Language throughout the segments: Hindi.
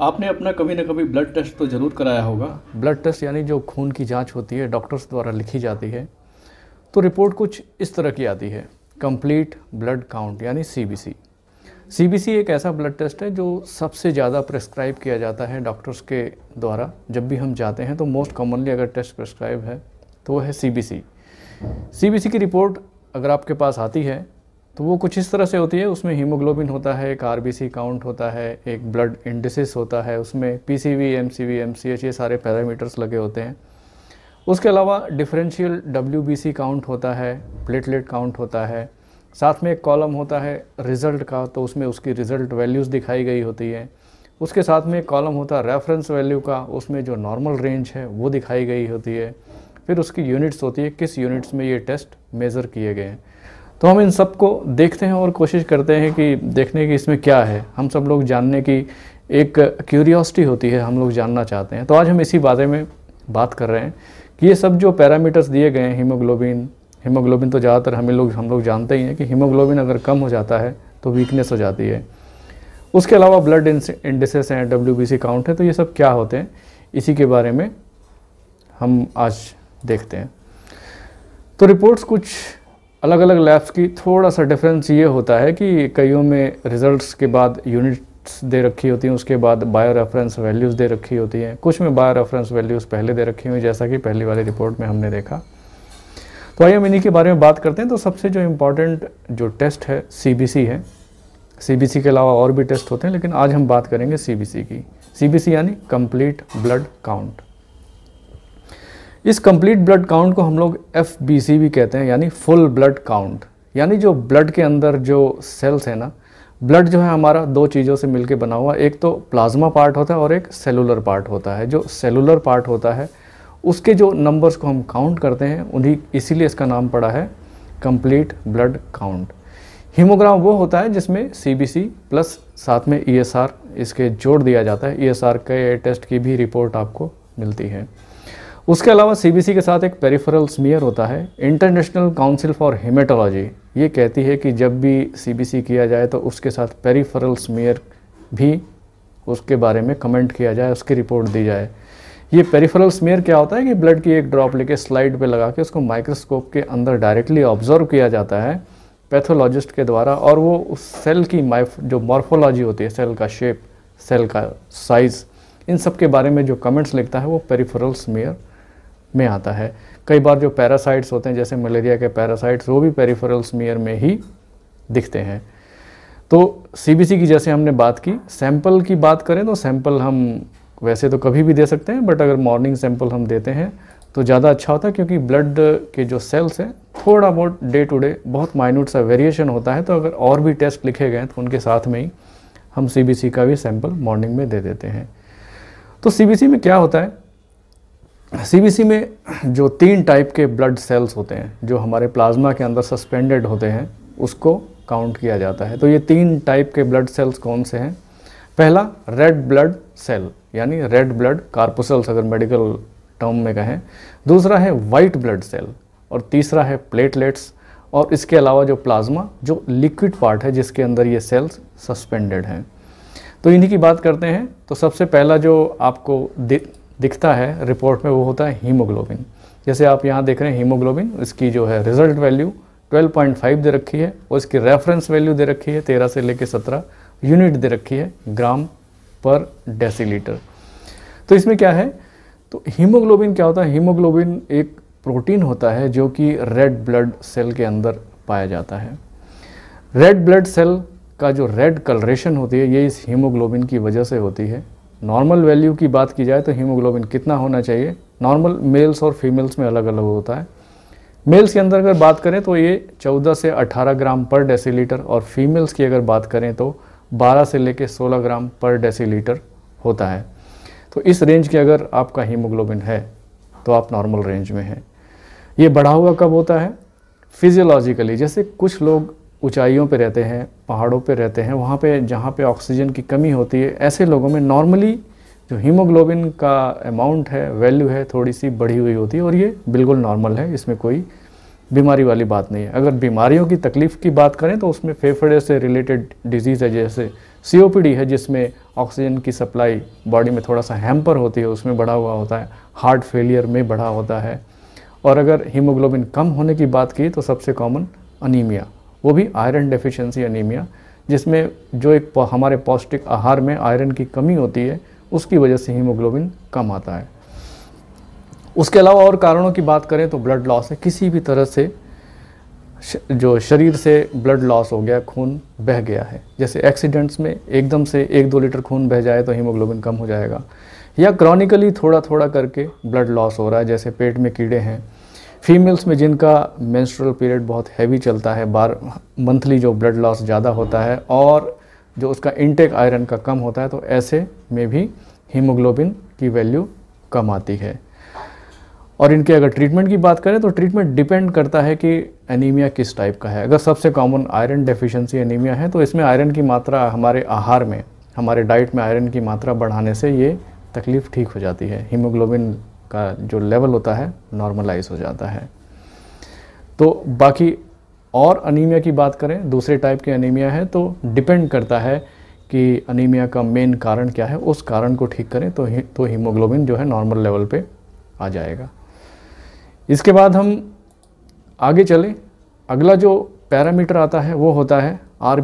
आपने अपना कभी ना कभी ब्लड टेस्ट तो ज़रूर कराया होगा ब्लड टेस्ट यानी जो खून की जांच होती है डॉक्टर्स द्वारा लिखी जाती है तो रिपोर्ट कुछ इस तरह की आती है कंप्लीट ब्लड काउंट यानी सीबीसी सीबीसी एक ऐसा ब्लड टेस्ट है जो सबसे ज़्यादा प्रेस्क्राइब किया जाता है डॉक्टर्स के द्वारा जब भी हम जाते हैं तो मोस्ट कॉमनली अगर टेस्ट प्रेस्क्राइब है तो वह है बी सी की रिपोर्ट अगर आपके पास आती है तो वो कुछ इस तरह से होती है उसमें हीमोग्लोबिन होता है एक आर काउंट होता है एक ब्लड इंडिसिस होता है उसमें P C V M C V M C H ये सारे पैरामीटर्स लगे होते हैं उसके अलावा differential W B C count होता है प्लेटलेट काउंट होता है साथ में एक कॉलम होता है रिज़ल्ट का तो उसमें उसकी रिज़ल्ट वैल्यूज़ दिखाई गई होती है उसके साथ में एक कॉलम होता है रेफरेंस वैल्यू का उसमें जो नॉर्मल रेंज है वो दिखाई गई होती है फिर उसकी यूनिट्स होती है किस यूनिट्स में ये टेस्ट मेज़र किए गए हैं तो हम इन सब को देखते हैं और कोशिश करते हैं कि देखने की इसमें क्या है हम सब लोग जानने की एक क्यूरियोसिटी होती है हम लोग जानना चाहते हैं तो आज हम इसी बारे में बात कर रहे हैं कि ये सब जो पैरामीटर्स दिए गए हैं हीमोग्लोबिन हीमोग्लोबिन तो ज़्यादातर हमें लोग हम लोग जानते ही हैं कि हीमोग्लोबिन अगर कम हो जाता है तो वीकनेस हो जाती है उसके अलावा ब्लड इंडिसेस हैं डब्ल्यू काउंट है तो ये सब क्या होते हैं इसी के बारे में हम आज देखते हैं तो रिपोर्ट्स कुछ अलग अलग लैब्स की थोड़ा सा डिफरेंस ये होता है कि कईयों में रिजल्ट्स के बाद यूनिट्स दे रखी होती हैं उसके बाद बायो रेफरेंस वैल्यूज़ दे रखी होती हैं कुछ में बायो रेफरेंस वैल्यूज़ पहले दे रखी हुई जैसा कि पहली वाली रिपोर्ट में हमने देखा तो आइए हम इन्हीं के बारे में बात करते हैं तो सबसे जो इम्पोर्टेंट जो टेस्ट है सी है सी के अलावा और भी टेस्ट होते हैं लेकिन आज हम बात करेंगे सी की सी यानी कम्प्लीट ब्लड काउंट इस कंप्लीट ब्लड काउंट को हम लोग एफ भी कहते हैं यानी फुल ब्लड काउंट यानी जो ब्लड के अंदर जो सेल्स हैं ना ब्लड जो है हमारा दो चीज़ों से मिलके बना हुआ एक तो प्लाज्मा पार्ट होता है और एक सेलुलर पार्ट होता है जो सेलुलर पार्ट होता है उसके जो नंबर्स को हम काउंट करते हैं उन्हीं इसीलिए इसका नाम पड़ा है कंप्लीट ब्लड काउंट हीमोग्राम वो होता है जिसमें सी प्लस साथ में ई e इसके जोड़ दिया जाता है ई e के टेस्ट की भी रिपोर्ट आपको मिलती है उसके अलावा सीबीसी के साथ एक पेरिफेरल स्मियर होता है इंटरनेशनल काउंसिल फॉर हेमेटोलॉजी ये कहती है कि जब भी सीबीसी किया जाए तो उसके साथ पेरिफेरल स्मियर भी उसके बारे में कमेंट किया जाए उसकी रिपोर्ट दी जाए ये पेरिफेरल स्मियर क्या होता है कि ब्लड की एक ड्रॉप लेके स्लाइड पे लगा के उसको माइक्रोस्कोप के अंदर डायरेक्टली ऑब्जर्व किया जाता है पैथोलॉजिस्ट के द्वारा और वो उस सेल की माइफ जो मॉर्फोलॉजी होती है सेल का शेप सेल का साइज़ इन सब के बारे में जो कमेंट्स लिखता है वो पेरिफेरल स्मियर में आता है कई बार जो पैरासाइट्स होते हैं जैसे मलेरिया के पैरासाइट्स वो भी पेरीफरल स्मीयर में ही दिखते हैं तो सीबीसी की जैसे हमने बात की सैंपल की बात करें तो सैंपल हम वैसे तो कभी भी दे सकते हैं बट अगर मॉर्निंग सैंपल हम देते हैं तो ज़्यादा अच्छा होता है क्योंकि ब्लड के जो सेल्स हैं थोड़ा बहुत डे टू डे बहुत माइन्यूट सा वेरिएशन होता है तो अगर और भी टेस्ट लिखे गए तो उनके साथ में ही हम सी का भी सैंपल मॉर्निंग में दे देते हैं तो सी में क्या होता है सीबीसी में जो तीन टाइप के ब्लड सेल्स होते हैं जो हमारे प्लाज्मा के अंदर सस्पेंडेड होते हैं उसको काउंट किया जाता है तो ये तीन टाइप के ब्लड सेल्स कौन से हैं पहला रेड ब्लड सेल यानी रेड ब्लड कार्पोसल्स अगर मेडिकल टर्म में कहें दूसरा है वाइट ब्लड सेल और तीसरा है प्लेटलेट्स और इसके अलावा जो प्लाज्मा जो लिक्विड पार्ट है जिसके अंदर ये सेल्स सस्पेंडेड हैं तो इन्हीं की बात करते हैं तो सबसे पहला जो आपको दिखता है रिपोर्ट में वो होता है हीमोग्लोबिन जैसे आप यहाँ देख रहे हैं हीमोग्लोबिन इसकी जो है रिजल्ट वैल्यू 12.5 दे रखी है और इसकी रेफरेंस वैल्यू दे रखी है 13 से लेकर 17 यूनिट दे रखी है ग्राम पर डेसीलीटर तो इसमें क्या है तो हीमोग्लोबिन क्या होता है हीमोग्लोबिन एक प्रोटीन होता है जो कि रेड ब्लड सेल के अंदर पाया जाता है रेड ब्लड सेल का जो रेड कलरेशन होती है ये इस हीमोग्लोबिन की वजह से होती है नॉर्मल वैल्यू की बात की जाए तो हीमोग्लोबिन कितना होना चाहिए नॉर्मल मेल्स और फीमेल्स में अलग अलग होता है मेल्स के अंदर अगर बात करें तो ये 14 से 18 ग्राम पर डेसीलीटर और फीमेल्स की अगर बात करें तो 12 से लेकर 16 ग्राम पर डेसीलीटर होता है तो इस रेंज के अगर आपका हीमोग्लोबिन है तो आप नॉर्मल रेंज में हैं ये बढ़ा हुआ कब होता है फिजियोलॉजिकली जैसे कुछ लोग ऊंचाइयों पे रहते हैं पहाड़ों पे रहते हैं वहाँ पे जहाँ पे ऑक्सीजन की कमी होती है ऐसे लोगों में नॉर्मली जो हीमोग्लोबिन का अमाउंट है वैल्यू है थोड़ी सी बढ़ी हुई होती है और ये बिल्कुल नॉर्मल है इसमें कोई बीमारी वाली बात नहीं है अगर बीमारियों की तकलीफ़ की बात करें तो उसमें फेफड़े से रिलेटेड डिजीज़ है जैसे सी है जिसमें ऑक्सीजन की सप्लाई बॉडी में थोड़ा सा हैम्पर होती है उसमें बढ़ा हुआ होता है हार्ट फेलियर में बढ़ा होता है और अगर हीमोग्लोबिन कम होने की बात की तो सबसे कॉमन अनीमिया वो भी आयरन डेफिशिएंसी एनीमिया जिसमें जो एक हमारे पौष्टिक आहार में आयरन की कमी होती है उसकी वजह से हीमोग्लोबिन कम आता है उसके अलावा और कारणों की बात करें तो ब्लड लॉस है किसी भी तरह से जो शरीर से ब्लड लॉस हो गया खून बह गया है जैसे एक्सीडेंट्स में एकदम से एक दो लीटर खून बह जाए तो हीमोग्लोबिन कम हो जाएगा या क्रॉनिकली थोड़ा थोड़ा करके ब्लड लॉस हो रहा है जैसे पेट में कीड़े हैं फीमेल्स में जिनका मेंस्ट्रुअल पीरियड बहुत हैवी चलता है बार मंथली जो ब्लड लॉस ज़्यादा होता है और जो उसका इनटेक आयरन का कम होता है तो ऐसे में भी हीमोग्लोबिन की वैल्यू कम आती है और इनके अगर ट्रीटमेंट की बात करें तो ट्रीटमेंट डिपेंड करता है कि एनीमिया किस टाइप का है अगर सबसे कॉमन आयरन डेफिशिएंसी एनीमिया है तो इसमें आयरन की मात्रा हमारे आहार में हमारे डाइट में आयरन की मात्रा बढ़ाने से ये तकलीफ़ ठीक हो जाती है हीमोग्लोबिन का जो लेवल होता है नॉर्मलाइज हो जाता है तो बाकी और अनीमिया की बात करें दूसरे टाइप के अनीमिया है तो डिपेंड करता है कि अनीमिया का मेन कारण क्या है उस कारण को ठीक करें तो ही, तो हीमोग्लोबिन जो है नॉर्मल लेवल पे आ जाएगा इसके बाद हम आगे चलें अगला जो पैरामीटर आता है वो होता है आर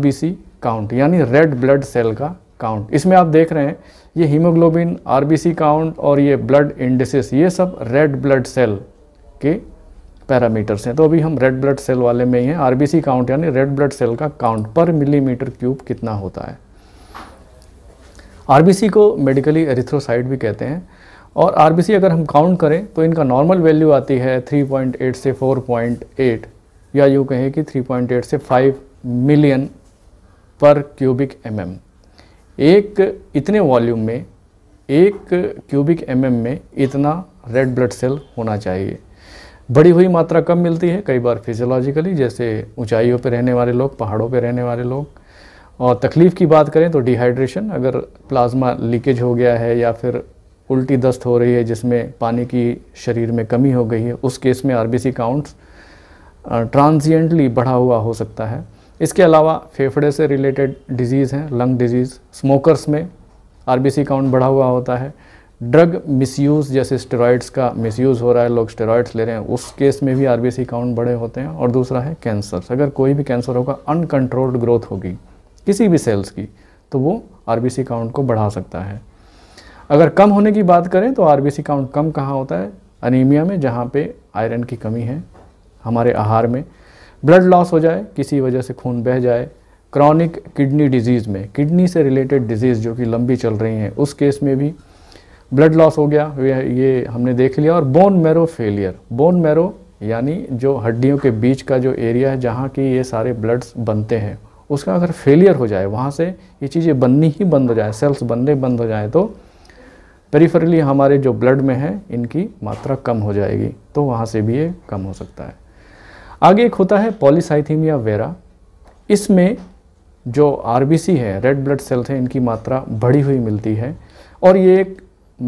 काउंट यानी रेड ब्लड सेल का काउंट इसमें आप देख रहे हैं ये हीमोग्लोबिन आरबीसी काउंट और ये ब्लड इंडिसेस ये सब रेड ब्लड सेल के पैरामीटर्स हैं तो अभी हम रेड ब्लड सेल वाले में ही हैं आरबीसी काउंट यानी रेड ब्लड सेल का काउंट पर मिलीमीटर क्यूब कितना होता है आरबीसी को मेडिकली एरिथ्रोसाइड भी कहते हैं और आर अगर हम काउंट करें तो इनका नॉर्मल वैल्यू आती है 3.8 से 4.8 या यूँ कहें कि 3.8 से 5 मिलियन पर क्यूबिक एम mm. एक इतने वॉल्यूम में एक क्यूबिक एमएम mm में इतना रेड ब्लड सेल होना चाहिए बड़ी हुई मात्रा कम मिलती है कई बार फिजियोलॉजिकली जैसे ऊंचाइयों पर रहने वाले लोग पहाड़ों पर रहने वाले लोग और तकलीफ़ की बात करें तो डिहाइड्रेशन अगर प्लाज्मा लीकेज हो गया है या फिर उल्टी दस्त हो रही है जिसमें पानी की शरीर में कमी हो गई है उस केस में आरबीसी काउंट्स ट्रांजिएंटली बढ़ा हुआ हो सकता है इसके अलावा फेफड़े से रिलेटेड डिजीज़ हैं लंग डिजीज़ स्मोकर्स में आरबीसी काउंट बढ़ा हुआ होता है ड्रग मिसयूज़ जैसे स्टेरॉइड्स का मिसयूज़ हो रहा है लोग स्टेरॉइड्स ले रहे हैं उस केस में भी आरबीसी काउंट बड़े होते हैं और दूसरा है कैंसर अगर कोई भी कैंसर होगा अनकंट्रोल्ड ग्रोथ होगी किसी भी सेल्स की तो वो आर काउंट को बढ़ा सकता है अगर कम होने की बात करें तो आर काउंट कम कहाँ होता है अनिमिया में जहाँ पर आयरन की कमी है हमारे आहार में ब्लड लॉस हो जाए किसी वजह से खून बह जाए क्रॉनिक किडनी डिजीज़ में किडनी से रिलेटेड डिजीज़ जो कि लंबी चल रही हैं उस केस में भी ब्लड लॉस हो गया ये हमने देख लिया और bone marrow failure bone marrow यानी जो हड्डियों के बीच का जो एरिया है जहाँ की ये सारे ब्लड्स बनते हैं उसका अगर फेलियर हो जाए वहाँ से ये चीज़ें बननी ही बंद हो जाए सेल्स बनने बंद हो जाए तो पेरीफरली हमारे जो ब्लड में है इनकी मात्रा कम हो जाएगी तो वहाँ से भी ये कम हो सकता है आगे एक होता है पॉलीसाइथीमिया वेरा इसमें जो आरबीसी है रेड ब्लड सेल्स हैं इनकी मात्रा बढ़ी हुई मिलती है और ये एक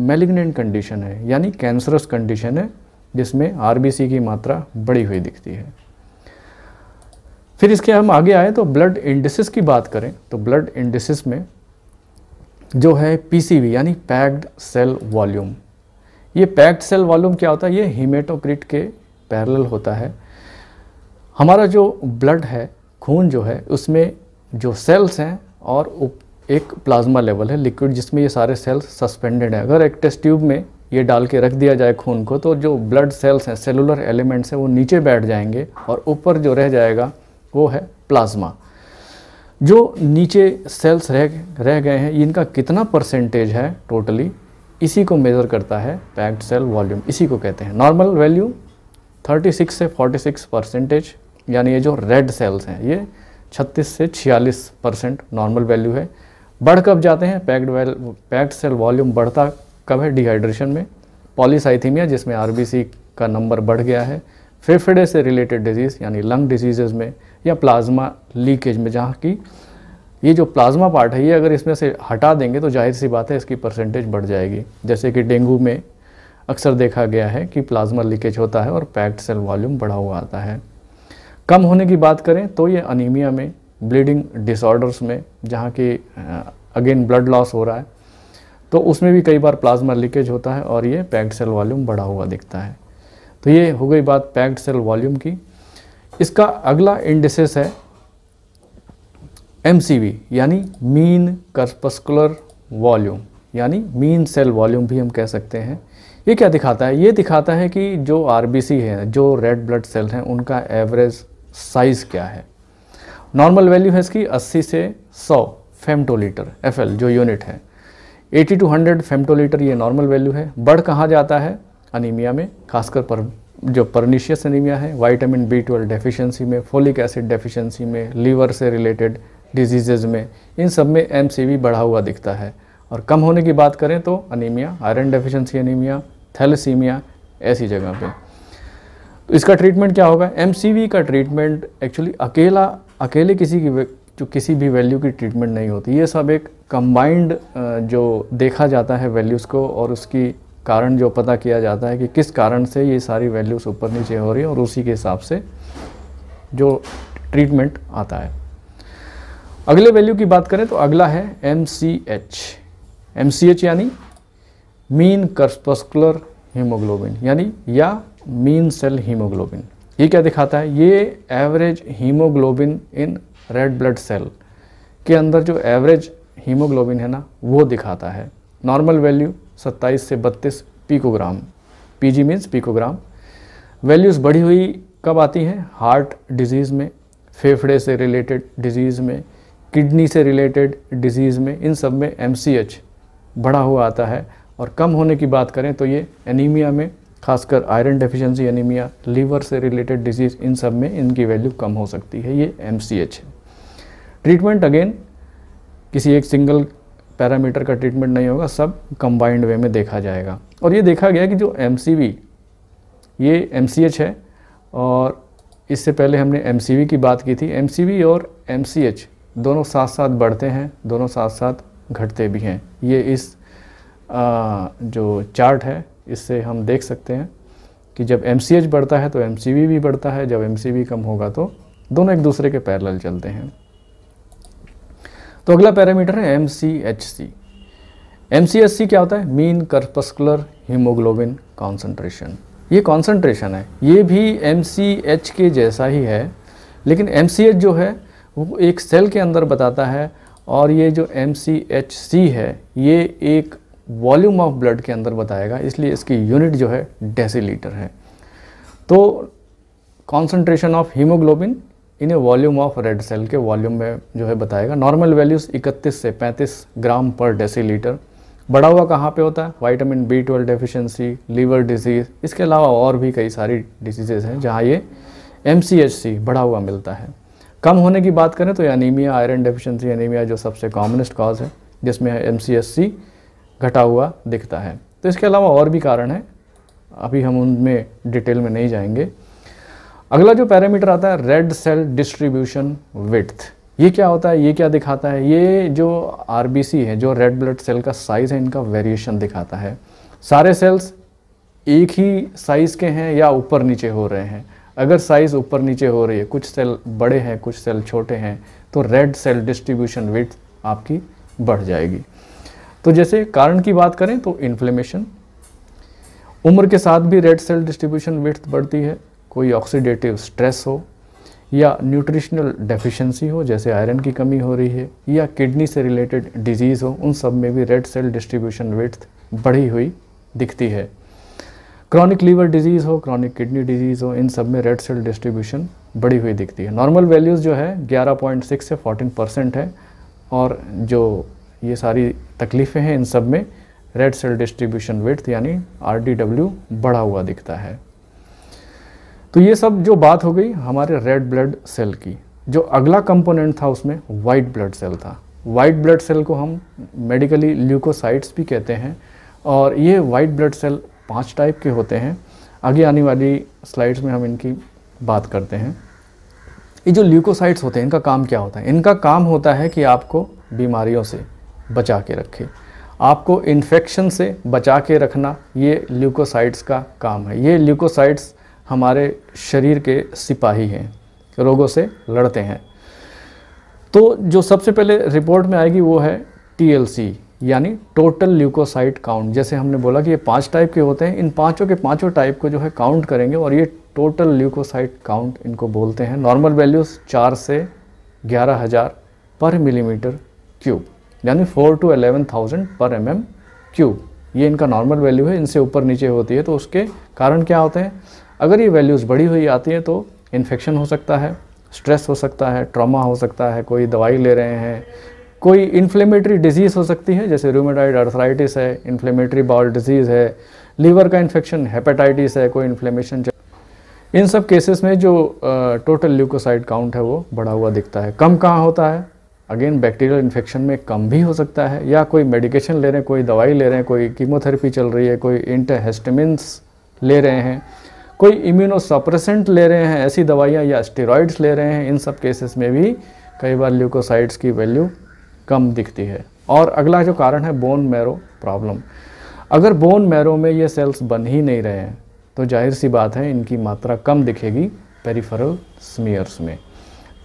मेलिग्नेंट कंडीशन है यानी कैंसरस कंडीशन है जिसमें आरबीसी की मात्रा बढ़ी हुई दिखती है फिर इसके हम आगे आए तो ब्लड इंडिसिस की बात करें तो ब्लड इंडिसिस में जो है पीसीवी यानी पैक्ड सेल वॉल्यूम ये पैक्ड सेल वॉल्यूम क्या होता है ये हीमेटोक्रिट के पैरल होता है हमारा जो ब्लड है खून जो है उसमें जो सेल्स हैं और एक प्लाज्मा लेवल है लिक्विड जिसमें ये सारे सेल्स सस्पेंडेड हैं अगर एक टेस्ट ट्यूब में ये डाल के रख दिया जाए खून को तो जो ब्लड सेल्स हैं सेलुलर एलिमेंट्स हैं वो नीचे बैठ जाएंगे और ऊपर जो रह जाएगा वो है प्लाज्मा जो नीचे सेल्स रह रह गए हैं इनका कितना परसेंटेज है टोटली इसी को मेज़र करता है पैक्ड सेल वॉल्यूम इसी को कहते हैं नॉर्मल वैल्यू 36 से 46 परसेंटेज यानी ये जो रेड सेल्स हैं ये 36 से 46 परसेंट नॉर्मल वैल्यू है बढ़ कब जाते हैं पैक्ड वैल पैक्ड सेल वॉल्यूम बढ़ता कब है डिहाइड्रेशन में पॉलीसाइथीमिया जिसमें आर का नंबर बढ़ गया है फेफड़े से रिलेटेड डिजीज़ यानी लंग डिजीज़ में या प्लाज्मा लीकेज में जहाँ की ये जो प्लाज्मा पार्ट है ये अगर इसमें से हटा देंगे तो जाहिर सी बात है इसकी परसेंटेज बढ़ जाएगी जैसे कि डेंगू में अक्सर देखा गया है कि प्लाज्मा लीकेज होता है और पैक्ड सेल वॉल्यूम बढ़ा हुआ आता है कम होने की बात करें तो ये अनिमिया में ब्लीडिंग डिसऑर्डर्स में जहाँ की अगेन ब्लड लॉस हो रहा है तो उसमें भी कई बार प्लाज्मा लीकेज होता है और ये पैक्ड सेल वॉल्यूम बढ़ा हुआ दिखता है तो ये हो गई बात पैक्ड सेल वॉल्यूम की इसका अगला इंडिसेस है एम यानी मीन कर्पस्कुलर वॉल्यूम यानी मीन सेल वॉल्यूम भी हम कह सकते हैं ये क्या दिखाता है ये दिखाता है कि जो आर है जो रेड ब्लड सेल हैं उनका एवरेज साइज़ क्या है नॉर्मल वैल्यू है इसकी 80 से 100 फेमटोलीटर एफ जो यूनिट है 80 टू 100 फेमटोलीटर ये नॉर्मल वैल्यू है बढ़ कहाँ जाता है अनिमिया में खासकर पर जो परनीशियस अनिमिया है वाइटामिन बी ट्वेल्व डेफिशेंसी में फोलिक एसिड डेफिशेंसी में लीवर से रिलेटेड डिजीजेज में इन सब में एम बढ़ा हुआ दिखता है और कम होने की बात करें तो anaemia iron deficiency anaemia thalassaemia ऐसी जगह पर तो इसका ट्रीटमेंट क्या होगा एम का ट्रीटमेंट एक्चुअली अकेला अकेले किसी की जो किसी भी वैल्यू की ट्रीटमेंट नहीं होती ये सब एक कंबाइंड जो देखा जाता है वैल्यूज़ को और उसकी कारण जो पता किया जाता है कि किस कारण से ये सारी वैल्यूज़ ऊपर नीचे हो रही है और उसी के हिसाब से जो ट्रीटमेंट आता है अगले वैल्यू की बात करें तो अगला है M C H M C H यानी मीन कर्पस्कुलर हीमोग्लोबिन यानी या मीन सेल हीमोग्लोबिन ये क्या दिखाता है ये average haemoglobin in red blood cell के अंदर जो एवरेज हीमोग्लोबिन है ना वो दिखाता है नॉर्मल वैल्यू 27 से 32 picogram PG means picogram values बढ़ी हुई कब आती हैं हार्ट डिजीज़ में फेफड़े से रिलेटेड डिजीज़ में किडनी से रिलेटेड डिजीज़ में इन सब में एम बढ़ा हुआ आता है और कम होने की बात करें तो ये एनीमिया में खासकर आयरन डेफिशिएंसी एनीमिया लीवर से रिलेटेड डिजीज़ इन सब में इनकी वैल्यू कम हो सकती है ये एम है ट्रीटमेंट अगेन किसी एक सिंगल पैरामीटर का ट्रीटमेंट नहीं होगा सब कंबाइंड वे में देखा जाएगा और ये देखा गया कि जो एम ये एम है और इससे पहले हमने एम की बात की थी एम और एम दोनों साथ साथ बढ़ते हैं दोनों साथ साथ घटते भी हैं ये इस आ, जो चार्ट है इससे हम देख सकते हैं कि जब एम बढ़ता है तो एम भी बढ़ता है जब एम कम होगा तो दोनों एक दूसरे के पैरल चलते हैं तो अगला पैरामीटर है M C H C M C H C क्या होता है मीन कर्पस्कुलर हीमोग्लोबिन कॉन्सेंट्रेशन ये कॉन्सेंट्रेशन है ये भी एम सी एच के जैसा ही है लेकिन एम सी एच जो है वो एक सेल के अंदर बताता है और ये जो एम सी एच सी है ये एक वॉल्यूम ऑफ ब्लड के अंदर बताएगा इसलिए इसकी यूनिट जो है डेसीलीटर है तो कॉन्सेंट्रेशन ऑफ हीमोग्लोबिन इन्हें वॉल्यूम ऑफ रेड सेल के वॉल्यूम में जो है बताएगा नॉर्मल वैल्यूज़ 31 से 35 ग्राम पर डेसीलीटर बढ़ा हुआ कहाँ पे होता है vitamin B twelve deficiency liver disease इसके अलावा और भी कई सारी डिजीज़ेज़ हैं जहाँ ये एम बढ़ा हुआ मिलता है कम होने की बात करें तो एनीमिया आयरन डेफिशेंसी एनीमिया जो सबसे कॉमनेस्ट कॉज है जिसमें एम सी घटा हुआ दिखता है तो इसके अलावा और भी कारण है अभी हम उनमें डिटेल में नहीं जाएंगे अगला जो पैरामीटर आता है रेड सेल डिस्ट्रीब्यूशन विथ ये क्या होता है ये क्या दिखाता है ये जो आर है जो रेड ब्लड सेल का साइज़ है इनका वेरिएशन दिखाता है सारे सेल्स एक ही साइज़ के हैं या ऊपर नीचे हो रहे हैं अगर साइज़ ऊपर नीचे हो रही है कुछ सेल बड़े हैं कुछ सेल छोटे हैं तो रेड सेल डिस्ट्रीब्यूशन वेट आपकी बढ़ जाएगी तो जैसे कारण की बात करें तो इन्फ्लेमेशन उम्र के साथ भी रेड सेल डिस्ट्रीब्यूशन विथ बढ़ती है कोई ऑक्सीडेटिव स्ट्रेस हो या न्यूट्रिशनल डेफिशिएंसी हो जैसे आयरन की कमी हो रही है या किडनी से रिलेटेड डिजीज़ हो उन सब में भी रेड सेल डिस्ट्रीब्यूशन विथ बढ़ी हुई दिखती है क्रॉनिक लीवर डिजीज़ हो क्रॉनिक किडनी डिजीज़ हो इन सब में रेड सेल डिस्ट्रीब्यूशन बढ़ी हुई दिखती है नॉर्मल वैल्यूज़ जो है 11.6 से 14 परसेंट है और जो ये सारी तकलीफ़ें हैं इन सब में रेड सेल डिस्ट्रीब्यूशन वेट यानी आर बढ़ा हुआ दिखता है तो ये सब जो बात हो गई हमारे रेड ब्लड सेल की जो अगला कंपोनेंट था उसमें वाइट ब्लड सेल था वाइट ब्लड सेल को हम मेडिकली ल्यूकोसाइट्स भी कहते हैं और ये वाइट ब्लड सेल पांच टाइप के होते हैं आगे आने वाली स्लाइड्स में हम इनकी बात करते हैं ये जो ल्यूकोसाइट्स होते हैं इनका काम क्या होता है इनका काम होता है कि आपको बीमारियों से बचा के रखे आपको इन्फेक्शन से बचा के रखना ये ल्यूकोसाइट्स का काम है ये ल्यूकोसाइट्स हमारे शरीर के सिपाही हैं रोगों से लड़ते हैं तो जो सबसे पहले रिपोर्ट में आएगी वो है टी यानी टोटल ल्यूकोसाइट काउंट जैसे हमने बोला कि ये पांच टाइप के होते हैं इन पांचों के पांचों टाइप को जो है काउंट करेंगे और ये टोटल ल्यूकोसाइट काउंट इनको बोलते हैं नॉर्मल वैल्यूज़ चार से ग्यारह हज़ार पर मिलीमीटर क्यूब यानी four to eleven thousand per M M cube ये इनका नॉर्मल वैल्यू है इनसे ऊपर नीचे होती है तो उसके कारण क्या होते हैं अगर ये वैल्यूज़ बढ़ी हुई आती है तो इन्फेक्शन हो सकता है स्ट्रेस हो सकता है ट्रॉमा हो सकता है कोई दवाई ले रहे हैं कोई इन्फ्लेमेटरी डिजीज़ हो सकती है जैसे रूमेटाइड अर्थराइटिस है इन्फ्लेमेटरी बाउल डिजीज़ है लीवर का इन्फेक्शन हेपेटाइटिस है कोई इन्फ्लेमेशन इन सब केसेस में जो टोटल ल्यूकोसाइड काउंट है वो बढ़ा हुआ दिखता है कम कहाँ होता है अगेन बैक्टीरियल इन्फेक्शन में कम भी हो सकता है या कोई मेडिकेशन ले रहे हैं कोई दवाई ले रहे हैं कोई कीमोथेरेपी चल रही है कोई इंटरहेस्टमिन्स ले रहे हैं कोई इम्यूनोसप्रेसेंट ले रहे हैं ऐसी दवाइयाँ या स्टेरॉइड्स ले रहे हैं इन सब केसेस में भी कई बार ल्यूकोसाइड्स की वैल्यू कम दिखती है और अगला जो कारण है बोन मैरो प्रॉब्लम अगर बोन मैरो में ये सेल्स बन ही नहीं रहे हैं तो जाहिर सी बात है इनकी मात्रा कम दिखेगी पेरीफरल स्मीयर्स में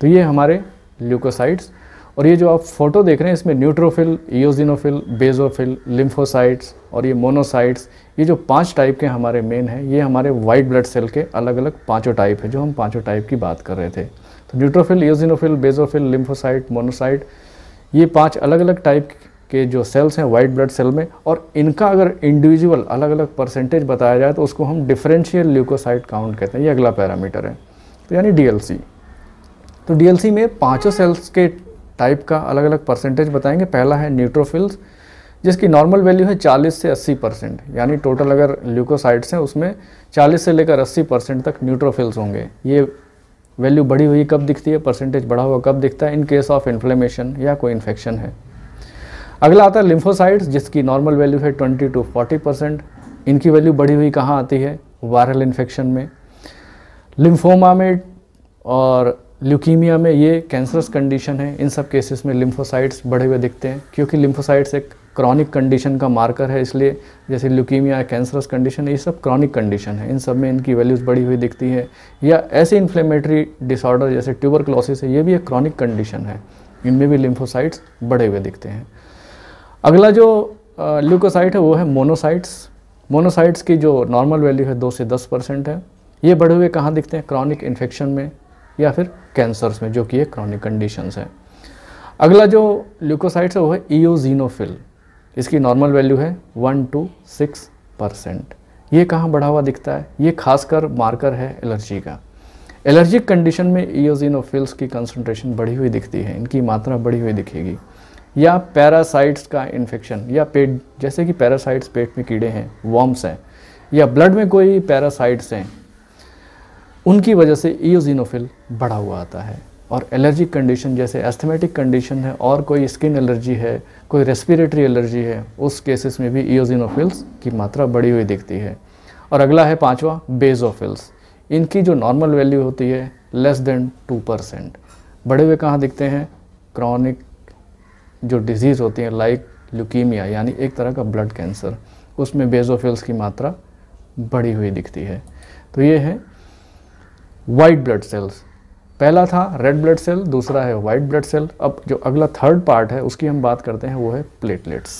तो ये हमारे ल्यूकोसाइड्स और ये जो आप फोटो देख रहे हैं इसमें न्यूट्रोफिल ईओजिनोफिल बेजोफिल लिम्फोसाइट्स और ये मोनोसाइट्स ये जो पांच टाइप के हमारे मेन हैं ये हमारे वाइट ब्लड सेल के अलग अलग पांचों टाइप है जो हम पांचों टाइप की बात कर रहे थे तो neutrophil eosinophil basophil lymphocyte monocyte ये पाँच अलग अलग टाइप के जो सेल्स हैं वाइट ब्लड सेल में और इनका अगर इंडिविजुअल अलग अलग परसेंटेज बताया जाए तो उसको हम डिफरेंशियल ल्यूकोसाइट काउंट कहते हैं ये अगला पैरामीटर है तो यानी डी तो डी में पाँचों सेल्स के टाइप का अलग अलग परसेंटेज बताएंगे पहला है न्यूट्रोफिल्स जिसकी नॉर्मल वैल्यू है 40 से 80 परसेंट यानी टोटल अगर ल्यूकोसाइट्स हैं उसमें 40 से लेकर 80 परसेंट तक न्यूट्रोफिल्स होंगे ये वैल्यू बढ़ी हुई कब दिखती है परसेंटेज बढ़ा हुआ कब दिखता है इन केस ऑफ इन्फ्लेमेशन या कोई इन्फेक्शन है अगला आता है लिम्फोसाइट्स जिसकी नॉर्मल वैल्यू है ट्वेंटी टू फोर्टी परसेंट इनकी वैल्यू बढ़ी हुई कहाँ आती है वायरल इन्फेक्शन में लिम्फोमा में और ल्यूकीमिया में ये कैंसरस कंडीशन है इन सब केसेस में लिम्फोसाइट्स बढ़े हुए दिखते हैं क्योंकि लिम्फोसाइट्स एक क्रॉनिक कंडीशन का मार्कर है इसलिए जैसे ल्यूकीमिया कैंसरस कंडीशन ये सब क्रॉनिक कंडीशन है इन सब में इनकी वैल्यूज़ बढ़ी हुई दिखती है या ऐसे इन्फ्लेमेटरी डिसऑर्डर जैसे ट्यूबर क्लॉसिस है ये भी एक क्रॉनिक कंडीशन है इनमें भी लिम्फोसाइट्स बढ़े हुए दिखते हैं अगला जो ल्यूकोसाइट है वो है मोनोसाइट्स मोनोसाइट्स की जो नॉर्मल वैल्यू है दो से दस परसेंट है ये बढ़े हुए कहाँ दिखते हैं क्रॉनिक इन्फेक्शन में या फिर कैंसर्स में जो कि ये क्रॉनिक कंडीशन है अगला जो ल्यूकोसाइट्स है वो है ईओजीनोफिल इसकी नॉर्मल वैल्यू है वन टू सिक्स परसेंट ये कहाँ बढ़ा हुआ दिखता है ये खासकर मार्कर है एलर्जी का एलर्जिक कंडीशन में ईओजीनोफिल्स की कंसनट्रेशन बढ़ी हुई दिखती है इनकी मात्रा बढ़ी हुई दिखेगी या पैरासाइट्स का इन्फेक्शन या पेट जैसे कि पैरासाइट्स पेट में कीड़े हैं वॉम्स हैं या ब्लड में कोई पैरासाइट्स हैं उनकी वजह से ईओजिनोफिल बढ़ा हुआ आता है और एलर्जिक कंडीशन जैसे एस्थमेटिक कंडीशन है और कोई स्किन एलर्जी है कोई रेस्पिरेटरी एलर्जी है उस केसेस में भी ईओजिनोफिल्स की मात्रा बढ़ी हुई दिखती है और अगला है पाँचवा बेजोफिल्स इनकी जो नॉर्मल वैल्यू होती है लेस देन टू परसेंट बढ़े हुए कहाँ दिखते हैं क्रॉनिक जो डिजीज़ होती है लाइक ल्यूकीमिया यानी एक तरह का ब्लड कैंसर उसमें बेजोफिल्स की मात्रा बढ़ी हुई दिखती है तो ये है वाइट ब्लड सेल्स पहला था रेड ब्लड सेल दूसरा है वाइट ब्लड सेल अब जो अगला थर्ड पार्ट है उसकी हम बात करते हैं वो है प्लेटलेट्स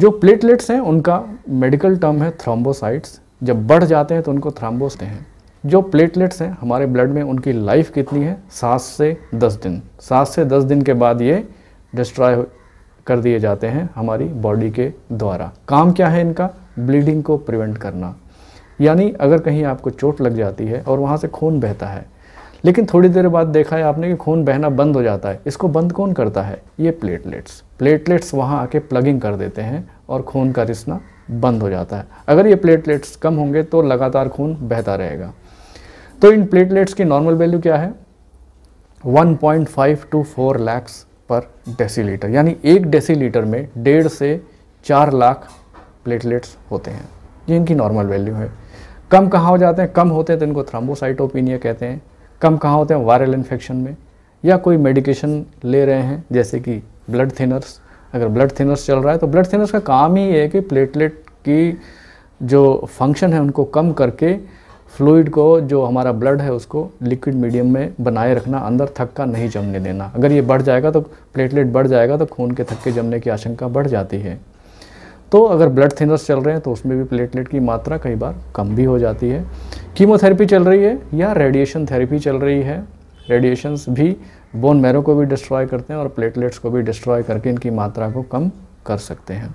जो प्लेटलेट्स हैं उनका मेडिकल टर्म है थ्रोम्बोसाइट्स जब बढ़ जाते हैं तो उनको थ्रोम्बोस्ट हैं जो प्लेटलेट्स हैं हमारे ब्लड में उनकी लाइफ कितनी है सात से दस दिन सात से दस दिन के बाद ये डिस्ट्रॉय कर दिए जाते हैं हमारी बॉडी के द्वारा काम क्या है इनका ब्लीडिंग को प्रिवेंट करना यानी अगर कहीं आपको चोट लग जाती है और वहाँ से खून बहता है लेकिन थोड़ी देर बाद देखा है आपने कि खून बहना बंद हो जाता है इसको बंद कौन करता है ये प्लेटलेट्स प्लेटलेट्स वहाँ आके प्लगिंग कर देते हैं और खून का रिसना बंद हो जाता है अगर ये प्लेटलेट्स कम होंगे तो लगातार खून बहता रहेगा तो इन प्लेटलेट्स की नॉर्मल वैल्यू क्या है 1.5 टू फोर लैक्स पर डेसीलीटर यानी एक डेसीलीटर में डेढ़ से चार लाख प्लेटलेट्स होते हैं ये इनकी नॉर्मल वैल्यू है कम कहाँ हो जाते हैं कम होते हैं तो इनको थ्राम्बोसाइटोपिनिया कहते हैं कम कहाँ होते हैं वायरल इन्फेक्शन में या कोई मेडिकेशन ले रहे हैं जैसे कि ब्लड थिनर्स अगर ब्लड थिनर्स चल रहा है तो ब्लड थिनर्स का काम ही है कि प्लेटलेट की जो फंक्शन है उनको कम करके फ्लूड को जो हमारा ब्लड है उसको लिक्विड मीडियम में बनाए रखना अंदर थक्का नहीं जमने देना अगर ये बढ़ जाएगा तो प्लेटलेट बढ़ जाएगा तो खून के थक्के जमने की आशंका बढ़ जाती है तो अगर ब्लड थिनर्स चल रहे हैं तो उसमें भी प्लेटलेट की मात्रा कई बार कम भी हो जाती है कीमोथेरेपी चल रही है या रेडिएशन थेरेपी चल रही है रेडिएशंस भी बोन मैरो को भी डिस्ट्रॉय करते हैं और प्लेटलेट्स को भी डिस्ट्रॉय करके इनकी मात्रा को कम कर सकते हैं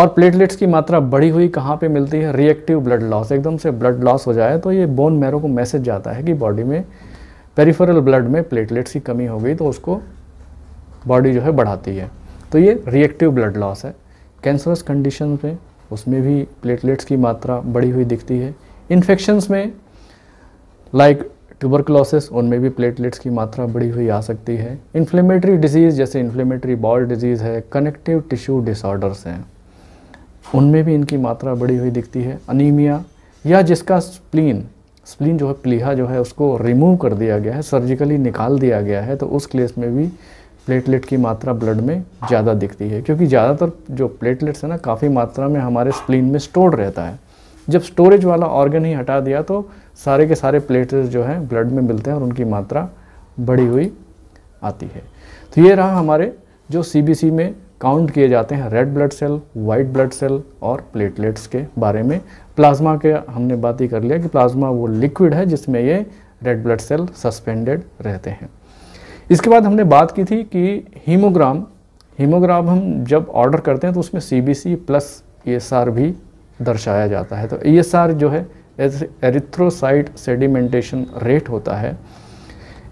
और प्लेटलेट्स की मात्रा बढ़ी हुई कहाँ पे मिलती है रिएक्टिव ब्लड लॉस एकदम से ब्लड लॉस हो जाए तो ये बोन मैरो को मैसेज जाता है कि बॉडी में पेरिफेरल ब्लड में प्लेटलेट्स की कमी हो गई तो उसको बॉडी जो है बढ़ाती है तो ये रिएक्टिव ब्लड लॉस है कैंसरस कंडीशन में उसमें भी प्लेटलेट्स की मात्रा बढ़ी हुई दिखती है इन्फेक्शंस में लाइक ट्यूबरकुलोसिस उनमें भी प्लेटलेट्स की मात्रा बढ़ी हुई आ सकती है इन्फ्लेमेटरी डिजीज़ जैसे इन्फ्लेमेटरी बॉल डिजीज़ है कनेक्टिव टिश्यू डिसऑर्डर्स हैं उनमें भी इनकी मात्रा बढ़ी हुई दिखती है अनीमिया या जिसका स्प्लीन स्प्लीन जो है प्लीहा जो है उसको रिमूव कर दिया गया है सर्जिकली निकाल दिया गया है तो उस केस में भी प्लेटलेट की मात्रा ब्लड में ज़्यादा दिखती है क्योंकि ज़्यादातर जो प्लेटलेट्स है ना काफ़ी मात्रा में हमारे स्प्लीन में स्टोर रहता है जब स्टोरेज वाला ऑर्गन ही हटा दिया तो सारे के सारे प्लेटलेट्स जो हैं ब्लड में मिलते हैं और उनकी मात्रा बढ़ी हुई आती है तो ये रहा हमारे जो सी में काउंट किए जाते हैं red blood cell white blood cell और प्लेटलेट्स के बारे में प्लाज्मा के हमने बात ही कर लिया कि प्लाज्मा वो लिक्विड है जिसमें ये रेड ब्लड सेल सस्पेंडेड रहते हैं इसके बाद हमने बात की थी कि हीमोग्राम हीमोग्राम हम जब ऑर्डर करते हैं तो उसमें C B C plus E S R भी दर्शाया जाता है तो ई एस आर जो है एरिथ्रोसाइट सेडिमेंटेशन रेट होता है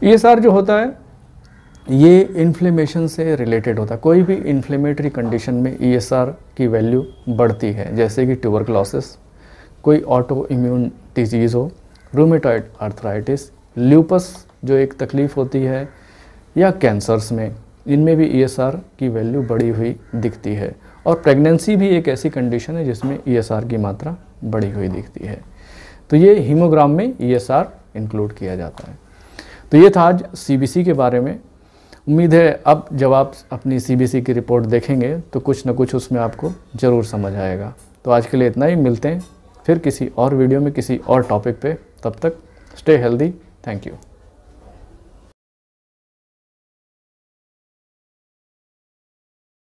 ई एस आर जो होता है ये इन्फ्लेमेशन से रिलेटेड होता है कोई भी इन्फ्लेमेटरी कंडीशन में ई एस आर की वैल्यू बढ़ती है जैसे कि क्लॉसिस कोई ऑटो इम्यून डिजीज़ हो रूमेटॉइड आर्थराइटिस ल्यूपस जो एक तकलीफ़ होती है या कैंसर्स में इनमें भी ई e की वैल्यू बढ़ी हुई दिखती है और प्रेगनेंसी भी एक ऐसी कंडीशन है जिसमें ई e की मात्रा बढ़ी हुई दिखती है तो ये हीमोग्राम में ई e इंक्लूड किया जाता है तो ये था आज सी के बारे में उम्मीद है अब जब आप अपनी सी की रिपोर्ट देखेंगे तो कुछ ना कुछ उसमें आपको ज़रूर समझ आएगा तो आज के लिए इतना ही मिलते हैं फिर किसी और वीडियो में किसी और टॉपिक पे तब तक स्टे हेल्दी थैंक यू